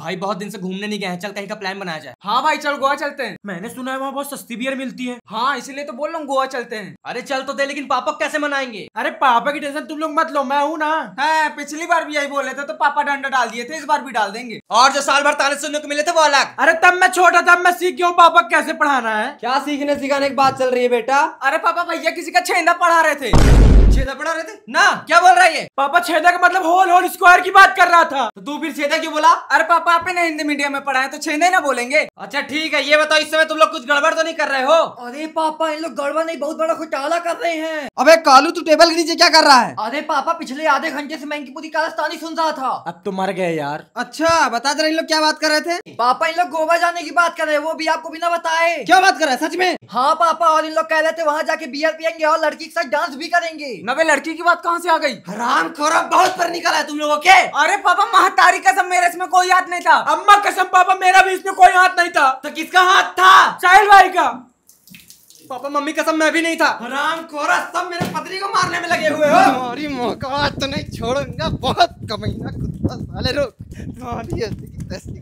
भाई बहुत दिन से घूमने नहीं गए हैं चल कहीं का प्लान बनाया जाए हाँ भाई चल गोवा चलते हैं मैंने सुना है वहाँ बहुत सस्ती बियर मिलती है हाँ इसीलिए तो बोल रहा हूँ गोवा चलते हैं अरे चल तो दे लेकिन पापा कैसे मनाएंगे अरे पापा की टेंशन तुम लोग मत लो मैं हूँ ना है पिछली बार भी यही बोले थे तो पापा डंडा डाल दिए थे इस बार भी डाल देंगे और जो साल भर ताने सुनने को मिले थे वो अलग अरे तब मैं छोटा था मैं सीख गया पापा कैसे पढ़ाना है क्या सीखने सिखाने की बात चल रही है बेटा अरे पापा भैया किसी का छेंदा पढ़ा रहे थे छेदा पढ़ा रहे थे ना क्या बोल रहा है ये पापा छेदा का मतलब होल होल स्क्वायर की बात कर रहा था तो तू फिर छेदा क्यों बोला अरे पापा आप ना हिंदी मीडियम में पढ़ाए तो छेदे ना बोलेंगे अच्छा ठीक है ये बताओ इस समय तुम लोग कुछ गड़बड़ तो नहीं कर रहे हो अरे पापा इन लोग गड़बड़ नहीं बहुत बड़ा घोटाला कर रहे हैं अब कालू तू टेबल के नीचे क्या कर रहा है अरे पापा पिछले आधे घंटे से मैं इनकी पूरी कालस्तानी सुन रहा था अब तो मर गए यार अच्छा बता दे इन लोग क्या बात कर रहे थे पापा इन लोग गोवा जाने की बात कर रहे हैं वो भी आपको बिना बताए क्या बात कर रहे हैं सच में हाँ पापा और इन लोग कह रहे थे वहाँ जाके बियर पियेंगे और लड़की के साथ डांस भी करेंगे नवे लड़की की बात कहाँ से आ गई हराम खोरा बहुत पर निकला है तुम लोगों के अरे पापा महतारी कसम मेरे इसमें कोई हाथ नहीं था अम्मा कसम पापा मेरा भी इसमें कोई हाथ नहीं था तो किसका हाथ था साहिल भाई का पापा मम्मी कसम मैं भी नहीं था हराम खोरा सब मेरे पत्नी को मारने में लगे हुए हो हमारी मौका तो नहीं छोड़ूंगा बहुत ना कुत्ता साले लोग ऐसी